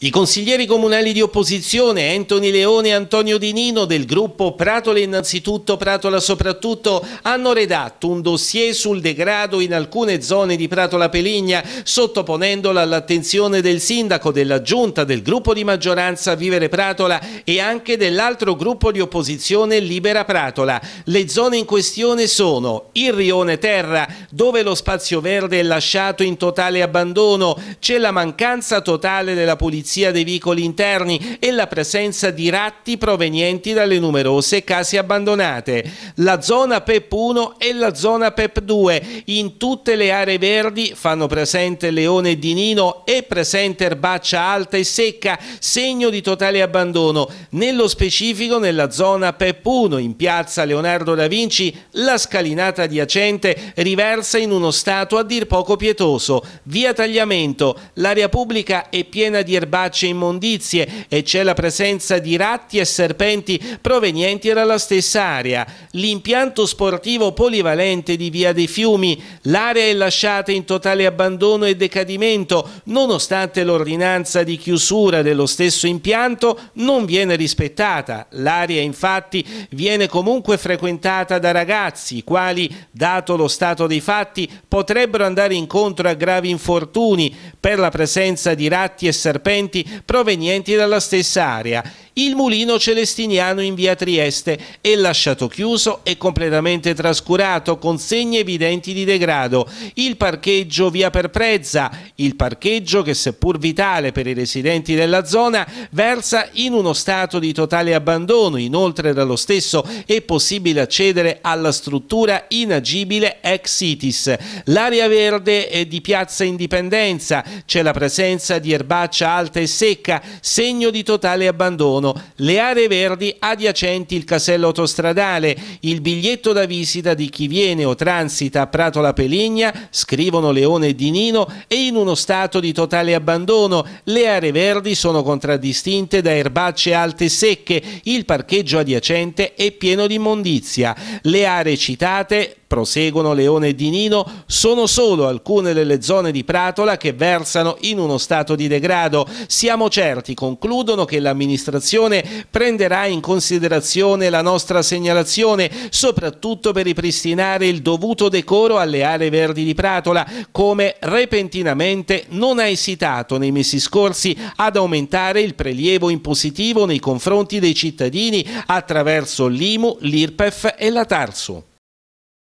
I consiglieri comunali di opposizione Anthony Leone e Antonio Di Nino del gruppo Pratola innanzitutto, Pratola soprattutto, hanno redatto un dossier sul degrado in alcune zone di Pratola Peligna, sottoponendolo all'attenzione del sindaco, della giunta, del gruppo di maggioranza Vivere Pratola e anche dell'altro gruppo di opposizione Libera Pratola. Le zone in questione sono il Rione Terra, dove lo spazio verde è lasciato in totale abbandono, c'è la mancanza totale della pulizia pulizia dei vicoli interni e la presenza di ratti provenienti dalle numerose case abbandonate. La zona PEP 1 e la zona PEP 2 in tutte le aree verdi fanno presente Leone di Nino e presente erbaccia alta e secca, segno di totale abbandono. Nello specifico nella zona PEP 1 in piazza Leonardo da Vinci la scalinata adiacente riversa in uno stato a dir poco pietoso. Via Tagliamento, l'area pubblica è piena di erbacce erbacce immondizie e c'è la presenza di ratti e serpenti provenienti dalla stessa area. L'impianto sportivo polivalente di Via dei Fiumi, l'area è lasciata in totale abbandono e decadimento, nonostante l'ordinanza di chiusura dello stesso impianto non viene rispettata. L'area infatti viene comunque frequentata da ragazzi, i quali, dato lo stato dei fatti, potrebbero andare incontro a gravi infortuni per la presenza di ratti e serpenti nutrienti provenienti dalla stessa area il mulino celestiniano in via Trieste è lasciato chiuso e completamente trascurato con segni evidenti di degrado, il parcheggio via Perprezza, il parcheggio che seppur vitale per i residenti della zona versa in uno stato di totale abbandono, inoltre dallo stesso è possibile accedere alla struttura inagibile ex itis. L'area verde è di piazza Indipendenza, c'è la presenza di erbaccia alta e secca, segno di totale abbandono sono le aree verdi adiacenti il casello autostradale, il biglietto da visita di chi viene o transita a Prato la Peligna, scrivono Leone e Di Nino, è in uno stato di totale abbandono. Le aree verdi sono contraddistinte da erbacce alte e secche, il parcheggio adiacente è pieno di immondizia. Le aree citate proseguono Leone e Di Nino, sono solo alcune delle zone di Pratola che versano in uno stato di degrado. Siamo certi, concludono, che l'amministrazione prenderà in considerazione la nostra segnalazione, soprattutto per ripristinare il dovuto decoro alle aree verdi di Pratola, come repentinamente non ha esitato nei mesi scorsi ad aumentare il prelievo impositivo nei confronti dei cittadini attraverso l'IMU, l'IRPEF e la TARSU.